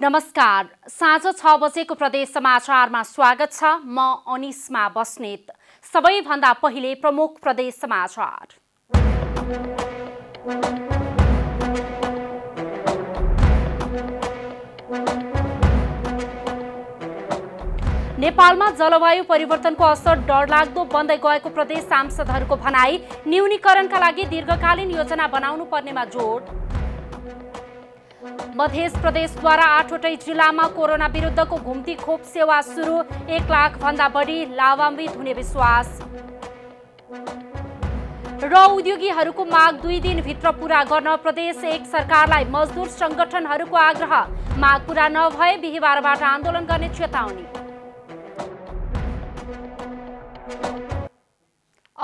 नमस्कार साँझ छ बजेको प्रदेश समाचारमा स्वागत छ म अनिसमा बस्नेत सबैभन्दा पहिले प्रमुख प्रदेश समाचार नेपालमा जलवायु परिवर्तनको असर डरलाग्दो बन्दै गएको प्रदेश सांसदहरूको भनाई न्यूनीकरणका लागि दीर्घकालीन योजना बनाउनु पर्नेमा जोड मध्य प्रदेशद्वारा आठवटै जिल्लामा कोरोना विरुद्धको घुम्ती खोप सेवा सुरु एक लाख भन्दा बढी लाभान्वित हुने विश्वास र उद्योगीहरूको माग दुई दिनभित्र पूरा गर्न प्रदेश एक सरकारलाई मजदुर सङ्गठनहरूको आग्रह माग पूरा नभए बिहिबारबाट आन्दोलन गर्ने चेतावनी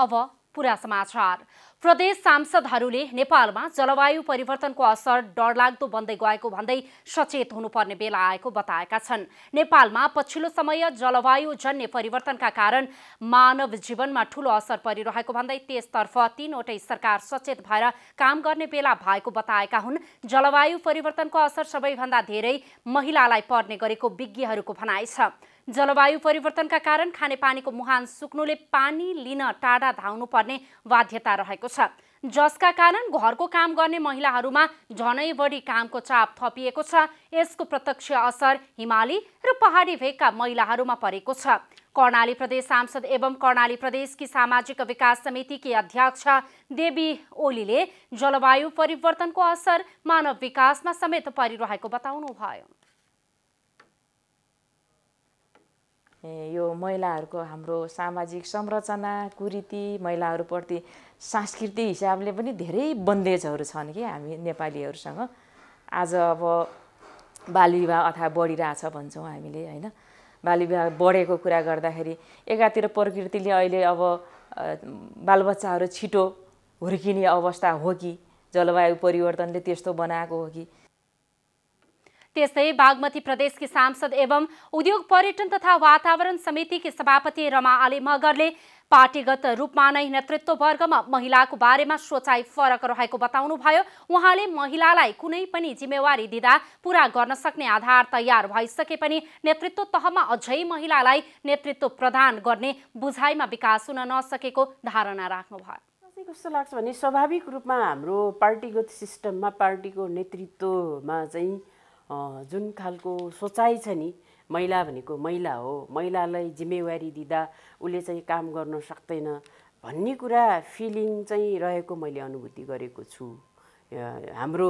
अब पुरा समाचार प्रदेश सांसदहरूले नेपालमा जलवायु परिवर्तनको असर डरलाग्दो बन्दै गएको भन्दै सचेत हुनुपर्ने बेला आएको बताएका छन् नेपालमा पछिल्लो समय जलवायु जन्य परिवर्तनका कारण मानव जीवनमा ठूलो असर परिरहेको भन्दै त्यसतर्फ तीनवटै सरकार सचेत भएर काम गर्ने बेला भएको बताएका हुन् जलवायु परिवर्तनको असर सबैभन्दा धेरै महिलालाई पर्ने गरेको विज्ञहरूको भनाइ छ जलवायु परिवर्तनका कारण खानेपानीको मुहान सुक्नुले पानी लिन टाढा धाउनुपर्ने बाध्यता रहेको छ जसका कारण घरको काम गर्ने महिलाहरूमा झनै बढी कामको चाप थपिएको छ यसको प्रत्यक्ष असर हिमाली र पहाडी भेगका महिलाहरूमा परेको छ कर्णाली प्रदेश सांसद एवं कर्णाली प्रदेशकी सामाजिक विकास समितिकी अध्यक्ष देवी ओलीले जलवायु परिवर्तनको असर मानव विकासमा समेत परिरहेको बताउनुभयो यो महिलाहरूको हाम्रो सामाजिक संरचना कुरीति महिलाहरूप्रति सांस्कृतिक हिसाबले पनि धेरै बन्देजहरू छन् कि हामी नेपालीहरूसँग आज अब बालविवाह अथवा बढिरहेछ भन्छौँ हामीले होइन बालविवाह बढेको कुरा गर्दाखेरि एकातिर प्रकृतिले अहिले अब बालबच्चाहरू छिटो हुर्किने अवस्था हो कि जलवायु परिवर्तनले त्यस्तो बनाएको हो कि त्यस्तै बागमती प्रदेशकी सांसद एवं उद्योग पर्यटन तथा वातावरण समितिकी सभापति रमा आले मगरले पार्टीगत रूपमा नै नेतृत्व वर्गमा महिलाको बारेमा सोचाइ फरक रहेको बताउनुभयो उहाँले महिलालाई कुनै पनि जिम्मेवारी दिँदा पूरा गर्न सक्ने आधार तयार भइसके पनि नेतृत्व तहमा अझै महिलालाई नेतृत्व प्रदान गर्ने बुझाइमा विकास हुन नसकेको धारणा राख्नुभयो कस्तो लाग्छ भने स्वाभाविक रूपमा हाम्रो पार्टीगत सिस्टममा पार्टीको नेतृत्वमा चाहिँ जुन खालको सोचाइ छ नि महिला भनेको महिला हो महिलालाई जिम्मेवारी दिँदा उसले चाहिँ काम गर्न सक्दैन भन्ने कुरा फिलिङ चाहिँ रहेको मैले अनुभूति गरेको छु हाम्रो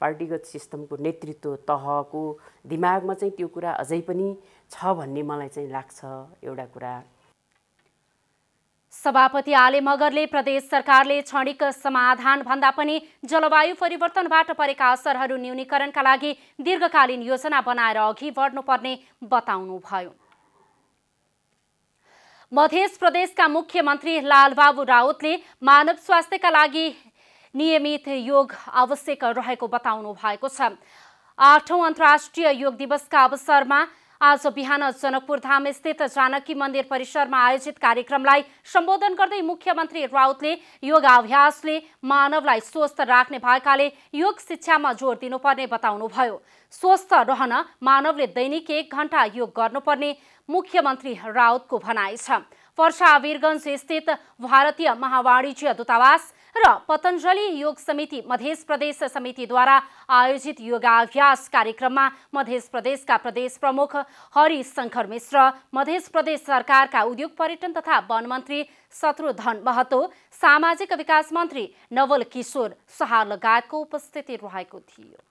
पार्टीगत सिस्टमको नेतृत्व तहको दिमागमा चाहिँ त्यो कुरा अझै पनि छ भन्ने मलाई चाहिँ लाग्छ एउटा कुरा सभापति आले मगरले प्रदेश सरकारले क्षणिक समाधान भन्दा पनि जलवायु परिवर्तनबाट परेका असरहरू न्यूनीकरणका लागि दीर्घकालीन योजना बनाएर अघि बढ्नुपर्ने बताउनुभयो मध्य प्रदेशका मुख्यमन्त्री लालबाबु राउतले मानव स्वास्थ्यका लागि नियमित योग आवश्यक रहेको बताउनु भएको छ आठौँ अन्तर्राष्ट्रिय योग दिवसका अवसरमा आज बिहान जनकपुर धाम स्थित जानकी मन्दिर परिसरमा आयोजित कार्यक्रमलाई सम्बोधन गर्दै मुख्यमन्त्री राउतले योगाभ्यासले मानवलाई स्वस्थ राख्ने भएकाले योग शिक्षामा जोड दिनुपर्ने बताउनुभयो स्वस्थ रहन मानवले दैनिक एक घण्टा योग गर्नुपर्ने मुख्यमन्त्री राउतको भनाइ छ पर्सा वीरगंज स्थित भारतीय महावाणिज्य दूतावास र पतञ्जलि योग समिति मध्य प्रदेश समितिद्वारा आयोजित योगाभ्यास कार्यक्रममा मध्य प्रदेशका प्रदेश प्रमुख हरि शङ्कर मिश्र मध्य प्रदेश सरकारका उद्योग पर्यटन तथा वन मन्त्री शत्रुधन महतो सामाजिक विकास मन्त्री नवल किशोर शाह लगायतको उपस्थिति रहेको थियो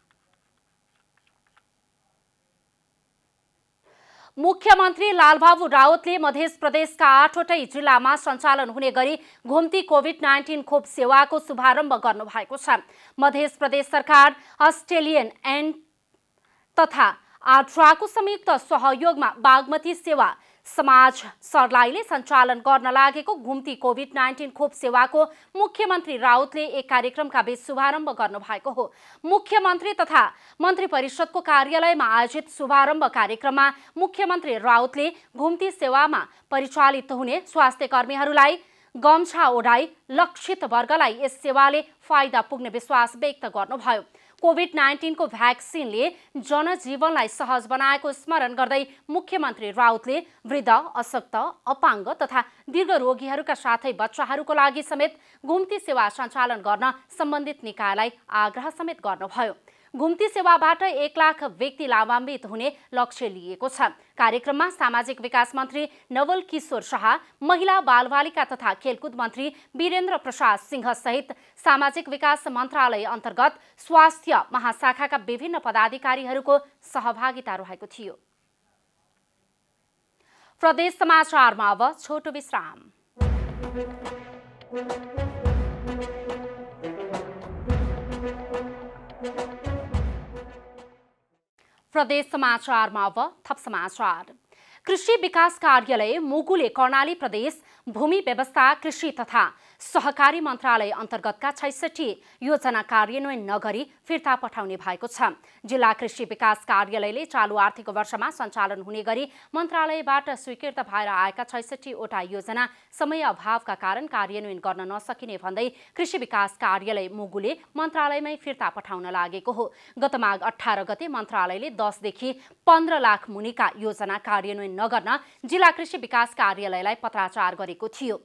मुख्यमन्त्री लालबाबु रावतले मध्य प्रदेशका आठवटै जिल्लामा सञ्चालन हुने गरी घुम्ती कोभिड नाइन्टिन खोप सेवाको शुभारम्भ गर्नुभएको छ मध्य प्रदेश सरकार अस्ट्रेलियन एन्ड तथा आठ्राको संयुक्त सहयोगमा बागमती सेवा समाज सर्लाईले सञ्चालन गर्न लागेको घुम्ती कोभिड नाइन्टिन खोप सेवाको मुख्यमन्त्री राउतले एक कार्यक्रमका बीच शुभारम्भ गर्नुभएको हो मुख्यमन्त्री तथा मन्त्री परिषदको कार्यालयमा आयोजित शुभारम्भ कार्यक्रममा मुख्यमन्त्री राउतले घुम्ती सेवामा परिचालित हुने स्वास्थ्य कर्मीहरूलाई गम्छा ओढाई लक्षित वर्गलाई यस सेवाले फाइदा पुग्ने विश्वास व्यक्त गर्नुभयो कोभिड नाइन्टिनको भ्याक्सिनले जनजीवनलाई सहज बनाएको स्मरण गर्दै मुख्यमन्त्री राउतले वृद्ध अशक्त अपाङ्ग तथा दीर्घ रोगीहरूका साथै बच्चाहरूको लागि समेत घुम्ती सेवा सञ्चालन गर्न सम्बन्धित निकायलाई आग्रह समेत गर्नुभयो घुम्ती सेवाबाट एक लाख व्यक्ति लाभान्वित हुने लक्ष्य लिएको छ कार्यक्रममा सामाजिक विकास मन्त्री नवल किशोर शाह महिला बालबालिका तथा खेलकुद मन्त्री वीरेन्द्र प्रसाद सिंह सहित सामाजिक विकास मन्त्रालय अन्तर्गत स्वास्थ्य महाशाखाका विभिन्न पदाधिकारीहरूको सहभागिता रहेको थियो प्रदेश समाचारमा अब छोटो विश्राम प्रदेश समाचारमा अब थप समाचार कृषि विकास कार्यालय मुगुले कर्णाली प्रदेश भूमि व्यवस्था कृषि तथा सहकारी मन्त्रालय अन्तर्गतका छैसठी योजना कार्यान्वयन नगरी फिर्ता पठाउने भएको छ जिल्ला कृषि विकास कार्यालयले चालु आर्थिक वर्षमा सञ्चालन हुने गरी मन्त्रालयबाट स्वीकृत भएर आएका छैसठीवटा योजना समय अभावका कारण कार्यान्वयन गर्न नसकिने भन्दै कृषि विकास कार्यालय मुगुले मन्त्रालयमै फिर्ता पठाउन लागेको हो गत माघ अठार गते मन्त्रालयले दसदेखि पन्ध्र लाख मुनिका योजना कार्यान्वयन नगर्न जिल्ला कृषि विकास कार्यालयलाई पत्राचार गरेको थियो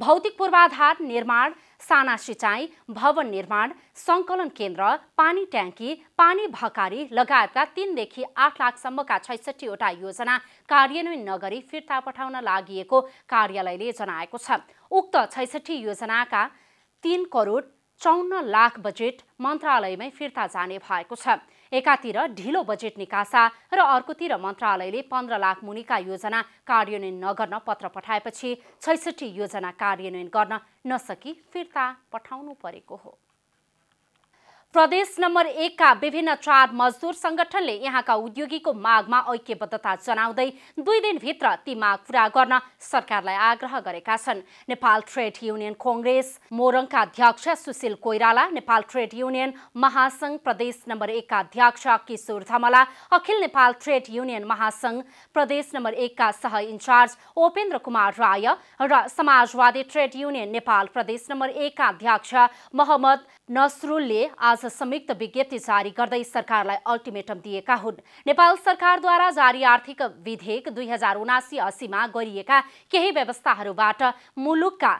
भौतिक पूर्वाधार निर्माण साना सिँचाइ भवन निर्माण सङ्कलन केन्द्र पानी ट्याङ्की पानी भकारी लगायतका तिनदेखि आठ लाखसम्मका छैसठीवटा योजना कार्यान्वयन नगरी फिर्ता पठाउन लागि कार्यालयले जनाएको छ उक्त छैसठी योजनाका तिन करोड चौन्न लाख बजेट मन्त्रालयमै फिर्ता जाने भएको छ एकातिर ढिलो बजेट निकासा र अर्कोतिर मन्त्रालयले पन्ध्र लाख मुनिका योजना कार्यान्वयन नगर्न पत्र पठाएपछि छैसठी योजना कार्यान्वयन गर्न नसकी फिर्ता पठाउनु परेको हो प्रदेश नम्बर एकका विभिन्न चार मजदुर संगठनले यहाँका उद्योगीको मागमा ऐक्यबद्धता जनाउँदै दुई दिनभित्र ती माग पूरा गर्न सरकारलाई आग्रह गरेका छन् नेपाल ट्रेड युनियन कङ्ग्रेस मोरङका अध्यक्ष सुशील कोइराला नेपाल ट्रेड युनियन महासङ्घ प्रदेश नम्बर एकका अध्यक्ष किशोर धमला अखिल नेपाल ट्रेड युनियन महासङ्घ प्रदेश नम्बर एकका सह इन्चार्ज उपेन्द्र कुमार राय र समाजवादी ट्रेड युनियन नेपाल प्रदेश नम्बर एकका अध्यक्ष मोहम्मद नसरुलले आज आज संयुक्त विज्ञप्ति जारी गर्दै सरकारलाई अल्टिमेटम दिएका हुन् नेपाल सरकारद्वारा जारी आर्थिक विधेयक दुई हजार उनासी असीमा गरिएका केही व्यवस्थाहरूबाट मुलुकका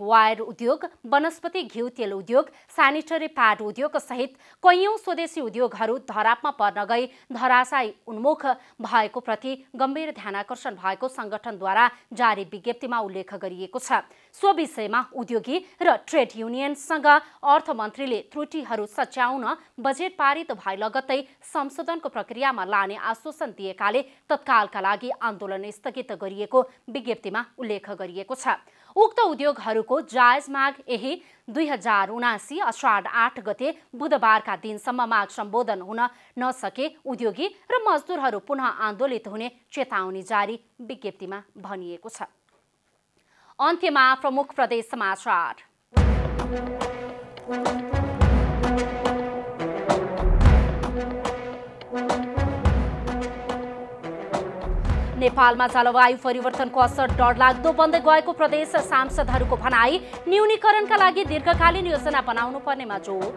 वायर उद्योग वनस्पति घिउ तेल उद्योग सेनिटरी प्याड उद्योग सहित कैयौँ स्वदेशी उद्योगहरू धरापमा पर्न गई धराशायी उन्मुख भएको प्रति गम्भीर ध्यानाकर्षण भएको सङ्गठनद्वारा जारी विज्ञप्तिमा उल्लेख गरिएको छ सो विषयमा उद्योगी र ट्रेड युनियनसँग अर्थमन्त्रीले त्रुटिहरू सच्याउन बजेट पारित भए लगत्तै संशोधनको प्रक्रियामा लाने आश्वासन दिएकाले तत्कालका लागि आन्दोलन स्थगित गरिएको विज्ञप्तिमा उल्लेख गरिएको छ उक्त उद्योगहरूको जायज माग यही दुई हजार उनासी असाढ आठ गते बुधबारका दिनसम्म माग सम्बोधन हुन नसके उद्योगी र मजदुरहरू पुनः आन्दोलित हुने चेतावनी जारी विज्ञप्तिमा भनिएको छ अन्त्यमा प्रमुख प्रदेश समाचार नेपालमा जलवायु परिवर्तनको असर डरलाग्दो बन्दै गएको प्रदेश सांसदहरूको भनाई न्यूनीकरणका लागि दीर्घकालीन योजना बनाउनु पर्नेमा जोड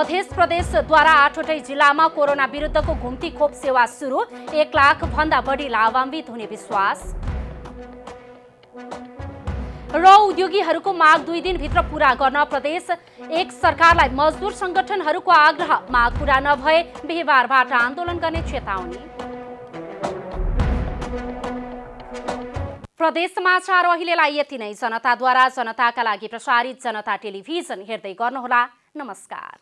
मध्य प्रदेशद्वारा आठवटै जिल्लामा कोरोना विरुद्धको घुम्ती खोप सेवा सुरु एक लाख भन्दा बढी लाभान्वित हुने विश्वास र उद्योगीहरूको माग दुई दिनभित्र पुरा गर्न प्रदेश एक सरकारलाई मजदुर सङ्गठनहरूको आग्रह माग पूरा नभए बिहिबारबाट आन्दोलन गर्ने चेतावनी प्रदेश समाचार अहिलेलाई यति नै जनताद्वारा जनताका लागि प्रसारित जनता टेलिभिजन हेर्दै गर्नुहोला नमस्कार